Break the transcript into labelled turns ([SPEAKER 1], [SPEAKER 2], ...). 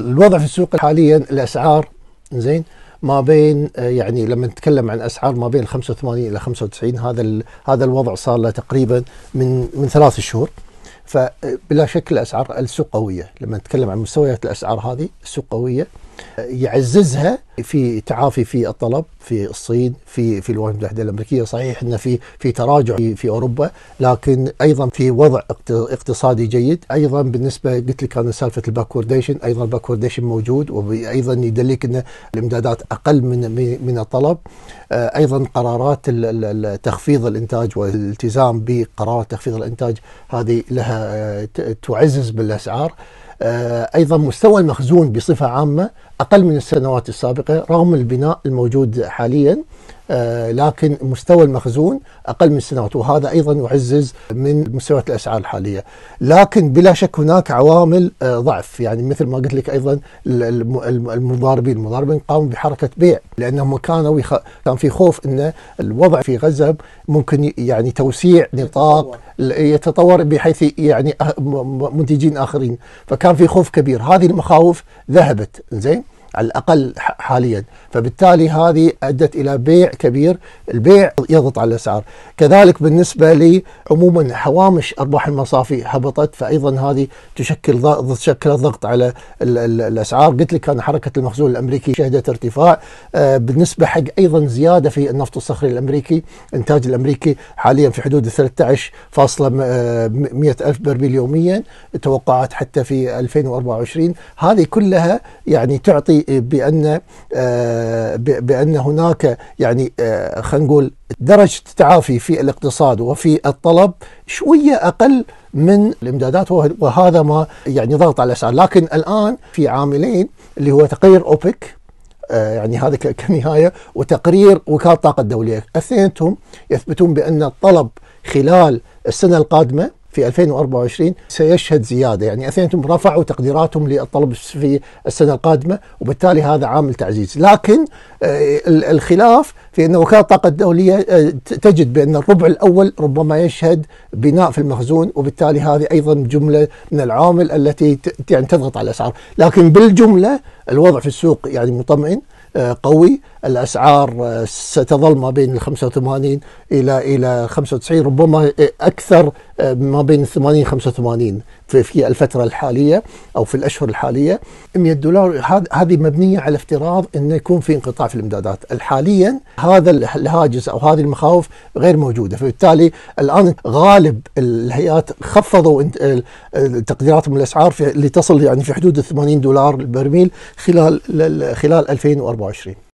[SPEAKER 1] الوضع في السوق حاليا الاسعار زين ما بين آه، يعني لما نتكلم عن اسعار ما بين 85 الى 95 هذا هذا الوضع صار له تقريبا من من ثلاث شهور فبلا آه، شك الاسعار السوق قويه لما نتكلم عن مستويات الاسعار هذه السوق قويه يعززها في تعافي في الطلب في الصين في في الولايات المتحده الامريكيه صحيح ان في في تراجع في اوروبا لكن ايضا في وضع اقتصادي جيد ايضا بالنسبه قلت لك انا سالفه الباكورديشن ايضا الباكورديشن موجود وايضا يدليك ان الامدادات اقل من من الطلب آه، ايضا قرارات تخفيض الانتاج والالتزام بقرارات تخفيض الانتاج هذه لها آه، تعزز بالاسعار آه، أيضا مستوى المخزون بصفة عامة أقل من السنوات السابقة رغم البناء الموجود حاليا آه، لكن مستوى المخزون أقل من سنوات وهذا أيضا يعزز من مستويات الأسعار الحالية لكن بلا شك هناك عوامل آه، ضعف يعني مثل ما قلت لك أيضا المضاربين المضاربين قاموا بحركة بيع لأنهم كانوا يخ... كان في خوف أن الوضع في غزة ممكن يعني توسيع نطاق يتطور بحيث يعني أه- منتجين آخرين فكان في خوف كبير هذه المخاوف ذهبت زين على الاقل حاليا فبالتالي هذه ادت الى بيع كبير البيع يضغط على الاسعار كذلك بالنسبه لي عموما هوامش ارباح المصافي هبطت فايضا هذه تشكل ضغط ضغط على الـ الـ الاسعار قلت لك كان حركه المخزون الامريكي شهدت ارتفاع آه بالنسبه حق ايضا زياده في النفط الصخري الامريكي الانتاج الامريكي حاليا في حدود 13.1 ألف برميل يوميا توقعات حتى في 2024 هذه كلها يعني تعطي بان آه، بان هناك يعني آه، خلينا نقول درجه التعافي في الاقتصاد وفي الطلب شويه اقل من الامدادات وهذا ما يعني ضغط على الاسعار، لكن الان في عاملين اللي هو تقرير اوبك آه، يعني هذا كنهايه وتقرير وكاله الطاقه الدوليه، اثنينتهم يثبتون بان الطلب خلال السنه القادمه في 2024 سيشهد زياده يعني اثنينهم رفعوا تقديراتهم للطلب في السنه القادمه وبالتالي هذا عامل تعزيز لكن آه، الخلاف في ان وكاله الطاقه الدوليه آه، تجد بان الربع الاول ربما يشهد بناء في المخزون وبالتالي هذه ايضا جمله من العوامل التي يعني تضغط على الاسعار لكن بالجمله الوضع في السوق يعني مطمئن آه، قوي الاسعار آه، ستظل ما بين ال 85 الى الى 95 ربما اكثر آه، ما بين 80 85 في في الفتره الحاليه او في الاشهر الحاليه 100 دولار هذه مبنيه على افتراض انه يكون في انقطاع في الامدادات، حاليا هذا الهاجس او هذه المخاوف غير موجوده، فبالتالي الان غالب الهيئات خفضوا تقديراتهم الاسعار في لتصل يعني في حدود ال 80 دولار البرميل خلال خلال 2024.